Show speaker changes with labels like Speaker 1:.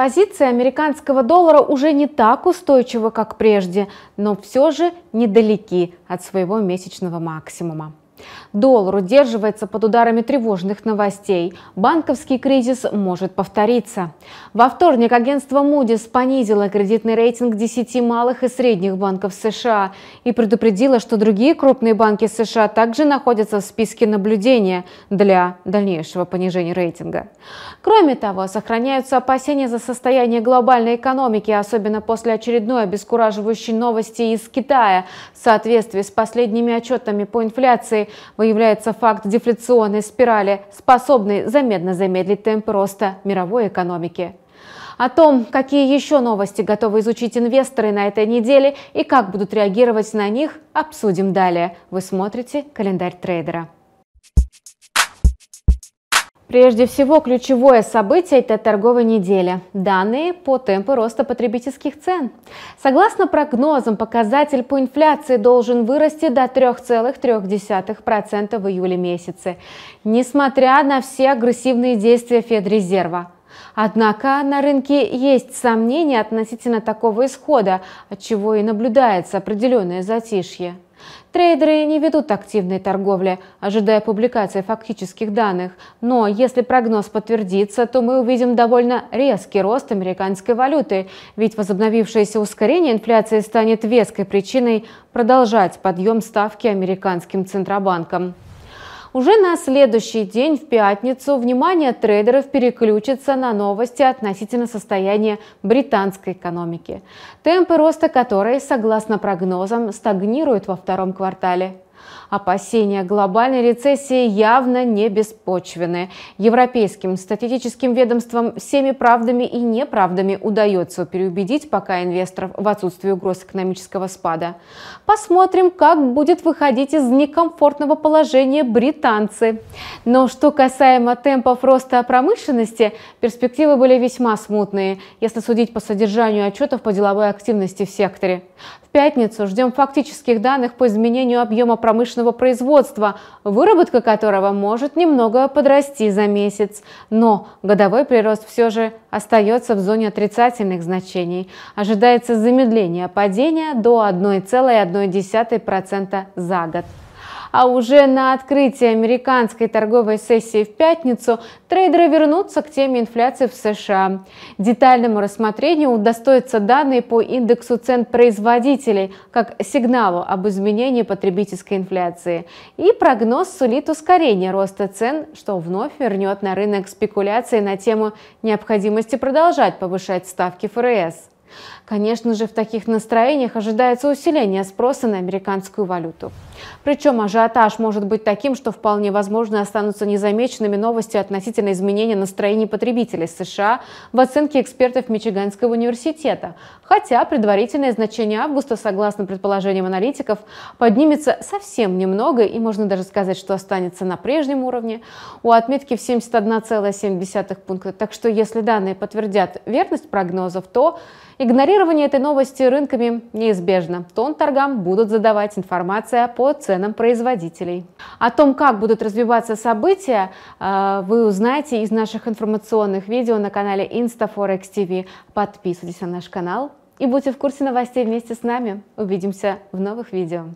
Speaker 1: Позиция американского доллара уже не так устойчива, как прежде, но все же недалеки от своего месячного максимума. Доллар удерживается под ударами тревожных новостей. Банковский кризис может повториться. Во вторник агентство Moody's понизило кредитный рейтинг 10 малых и средних банков США и предупредило, что другие крупные банки США также находятся в списке наблюдения для дальнейшего понижения рейтинга. Кроме того, сохраняются опасения за состояние глобальной экономики, особенно после очередной обескураживающей новости из Китая в соответствии с последними отчетами по инфляции – выявляется факт дефляционной спирали, способной заметно замедлить темпы роста мировой экономики. О том, какие еще новости готовы изучить инвесторы на этой неделе и как будут реагировать на них, обсудим далее. Вы смотрите «Календарь трейдера». Прежде всего, ключевое событие – это торговая неделя. Данные по темпу роста потребительских цен. Согласно прогнозам, показатель по инфляции должен вырасти до 3,3% в июле месяце, несмотря на все агрессивные действия Федрезерва. Однако на рынке есть сомнения относительно такого исхода, от чего и наблюдается определенное затишье. Трейдеры не ведут активной торговли, ожидая публикации фактических данных, но если прогноз подтвердится, то мы увидим довольно резкий рост американской валюты, ведь возобновившееся ускорение инфляции станет веской причиной продолжать подъем ставки американским Центробанком. Уже на следующий день, в пятницу, внимание трейдеров переключится на новости относительно состояния британской экономики, темпы роста которой, согласно прогнозам, стагнируют во втором квартале Опасения глобальной рецессии явно не беспочвены. Европейским статистическим ведомствам всеми правдами и неправдами удается переубедить пока инвесторов в отсутствии угроз экономического спада. Посмотрим, как будет выходить из некомфортного положения британцы. Но что касаемо темпов роста промышленности, перспективы были весьма смутные, если судить по содержанию отчетов по деловой активности в секторе. В пятницу ждем фактических данных по изменению объема продаж промышленного производства, выработка которого может немного подрасти за месяц. Но годовой прирост все же остается в зоне отрицательных значений. Ожидается замедление падения до 1,1% за год. А уже на открытии американской торговой сессии в пятницу трейдеры вернутся к теме инфляции в США. Детальному рассмотрению удостоятся данные по индексу цен производителей, как сигналу об изменении потребительской инфляции. И прогноз сулит ускорение роста цен, что вновь вернет на рынок спекуляции на тему необходимости продолжать повышать ставки ФРС. Конечно же, в таких настроениях ожидается усиление спроса на американскую валюту. Причем ажиотаж может быть таким, что вполне возможно останутся незамеченными новости относительно изменения настроений потребителей США в оценке экспертов Мичиганского университета. Хотя предварительное значение августа, согласно предположениям аналитиков, поднимется совсем немного и можно даже сказать, что останется на прежнем уровне у отметки в 71,7 пункта. Так что если данные подтвердят верность прогнозов, то игнорирование этой новости рынками неизбежно. Тон торгам будут задавать информация по по ценам производителей. О том, как будут развиваться события, э, вы узнаете из наших информационных видео на канале InstaForex TV. Подписывайтесь на наш канал и будьте в курсе новостей вместе с нами. Увидимся в новых видео.